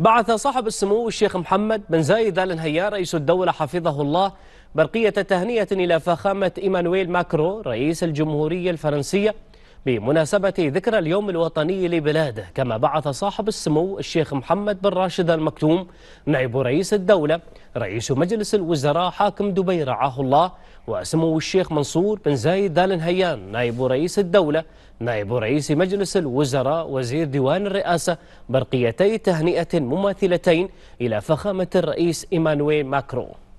بعث صاحب السمو الشيخ محمد بن زايد آل نهيان رئيس الدولة حفظه الله برقية تهنئة إلى فخامة إيمانويل ماكرو رئيس الجمهورية الفرنسية بمناسبة ذكرى اليوم الوطني لبلاده كما بعث صاحب السمو الشيخ محمد بن راشد المكتوم نائب رئيس الدولة رئيس مجلس الوزراء حاكم دبي رعاه الله وسمو الشيخ منصور بن زايد آل نهيان نائب رئيس الدولة نائب رئيس مجلس الوزراء وزير ديوان الرئاسة برقيتي تهنئة مماثلتين إلى فخامة الرئيس إيمانويل ماكرون